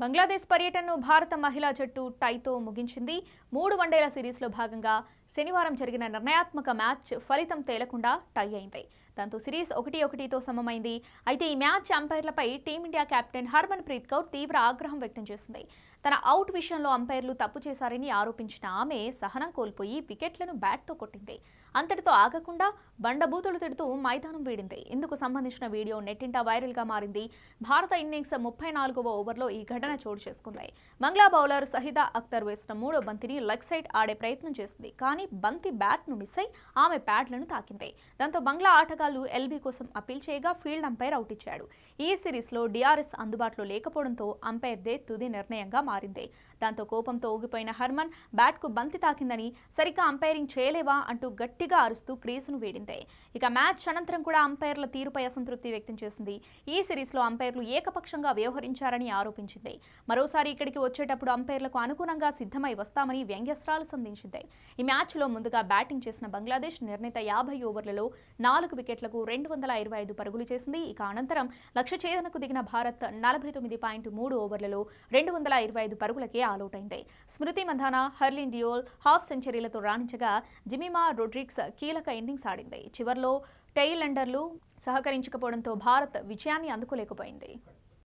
బంగ్లాదేశ్ పర్యటనను భారత మహిళా జట్టు టైతో ముగించింది మూడు వన్డేల సిరీస్లో భాగంగా శనివారం జరిగిన నిర్ణయాత్మక మ్యాచ్ ఫలితం తేలకుండా టై అయింది దాంతో సిరీస్ ఒకటి ఒకటితో సమమైంది అయితే ఈ మ్యాచ్ అంపైర్లపై team India captain Harmanpreet Kaur తీవ్ర ఆగ్రహం వ్యక్తం చేసింది తన అవుట్ విషయంలో అంపైర్లు తప్పు చేశారని ఆరోపించిన ఆమె సహనం కోల్పోయి వికెట్లను బ్యాట్తో కొట్టింది అంతటితో ఆగకుండా బండబూతులు తిడుతూ మైదానం వీడింది ఇందుకు సంబంధించిన వీడియో నెట్టింటా వైరల్గా మారింది భారత ఇన్నింగ్స్ ముప్పై నాలుగవ ఓవర్లో ఈ ఘటన చోటు చేసుకుంది మంగ్లా బౌలర్ సహిదా అక్తర్ వేసిన మూడో బంతిని లెగ్ సైడ్ ఆడే ప్రయత్నం చేసింది కానీ కానీ బంతి బ్యాట్ను మిస్ అయి ఆమె ప్యాడ్లను తాకింది దాంతో బంగ్లా ఆటగాళ్లు ఎల్బీ కోసం అప్పీల్ చేయగా ఫీల్డ్ అంపైర్ అవుట్ ఇచ్చాడు ఈ సిరీస్లో డిఆర్ఎస్ అందుబాటులో లేకపోవడంతో అంపైర్దే తుది నిర్ణయంగా మారింది దాంతో కోపంతో ఊగిపోయిన హర్మన్ బ్యాట్కు బంతి తాకిందని సరిగ్గా అంపైరింగ్ చేయలేవా అంటూ గట్టిగా అరుస్తూ క్రీజును వేడింది ఇక మ్యాచ్ అనంతరం కూడా అంపైర్ల తీరుపై అసంతృప్తి వ్యక్తం చేసింది ఈ సిరీస్లో అంపైర్లు ఏకపక్షంగా వ్యవహరించారని ఆరోపించింది మరోసారి ఇక్కడికి వచ్చేటప్పుడు అంపైర్లకు అనుగుణంగా సిద్ధమై వస్తామని వ్యంగ్యస్త్రాలు సంధించింది ఈ మ్యాచ్ మ్యాచ్లో ముందుగా బ్యాటింగ్ చేసిన బంగ్లాదేశ్ నిర్ణీత యాభై ఓవర్లలో నాలుగు వికెట్లకు రెండు వందల ఇరవై ఐదు పరుగులు చేసింది ఇక అనంతరం లక్ష్య ఛేదనకు దిగిన భారత్ నలభై తొమ్మిది పాయింట్ మూడు ఓవర్లలో రెండు వందల ఇరవై ఐదు పరుగులకే ఆలౌట్ అయింది స్మృతి మంధానా హర్లిన్ డియోల్ హాఫ్ సెంచరీలతో రాణించగా జిమిమా రొడ్రిక్స్ కీలక ఇన్నింగ్స్ ఆడింది చివర్లో టెయిల్ ఎండర్లు సహకరించకపోవడంతో భారత్ విజయాన్ని అందుకోలేకపోయింది